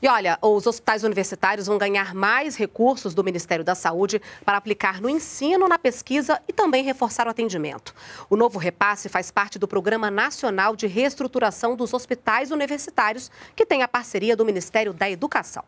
E olha, os hospitais universitários vão ganhar mais recursos do Ministério da Saúde para aplicar no ensino, na pesquisa e também reforçar o atendimento. O novo repasse faz parte do Programa Nacional de Reestruturação dos Hospitais Universitários, que tem a parceria do Ministério da Educação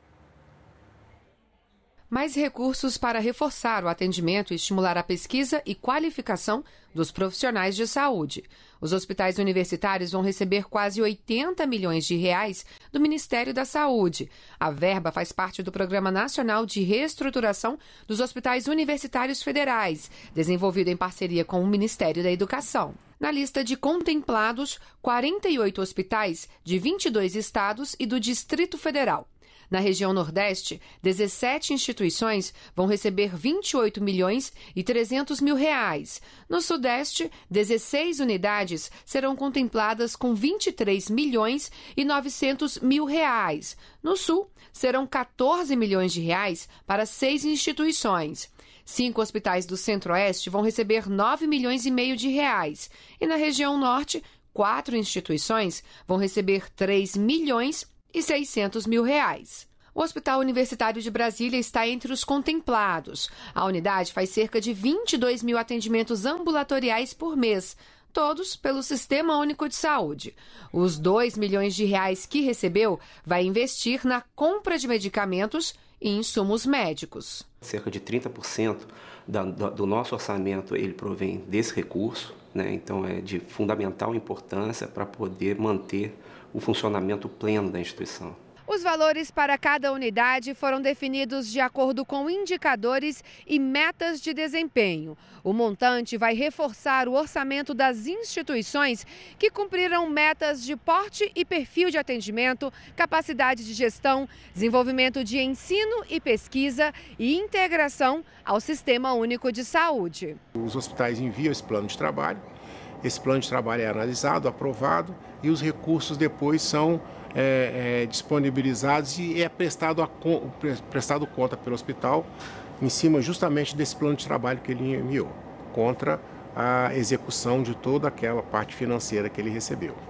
mais recursos para reforçar o atendimento e estimular a pesquisa e qualificação dos profissionais de saúde. Os hospitais universitários vão receber quase 80 milhões de reais do Ministério da Saúde. A verba faz parte do Programa Nacional de Reestruturação dos Hospitais Universitários Federais, desenvolvido em parceria com o Ministério da Educação. Na lista de contemplados, 48 hospitais de 22 estados e do Distrito Federal. Na região Nordeste, 17 instituições vão receber 28 milhões e 300 mil reais. No Sudeste, 16 unidades serão contempladas com 23 milhões e 900 mil reais. No Sul, serão 14 milhões de reais para seis instituições. Cinco hospitais do Centro-Oeste vão receber 9 milhões e meio de reais. E na região Norte, quatro instituições vão receber 3 milhões e 600 mil reais. O Hospital Universitário de Brasília está entre os contemplados. A unidade faz cerca de 22 mil atendimentos ambulatoriais por mês, todos pelo Sistema Único de Saúde. Os 2 milhões de reais que recebeu vai investir na compra de medicamentos e insumos médicos. Cerca de 30% da, do nosso orçamento ele provém desse recurso, né? então é de fundamental importância para poder manter o funcionamento pleno da instituição. Os valores para cada unidade foram definidos de acordo com indicadores e metas de desempenho. O montante vai reforçar o orçamento das instituições que cumpriram metas de porte e perfil de atendimento, capacidade de gestão, desenvolvimento de ensino e pesquisa e integração ao Sistema Único de Saúde. Os hospitais enviam esse plano de trabalho esse plano de trabalho é analisado, aprovado e os recursos depois são é, é, disponibilizados e é prestado, a, prestado conta pelo hospital em cima justamente desse plano de trabalho que ele enviou, contra a execução de toda aquela parte financeira que ele recebeu.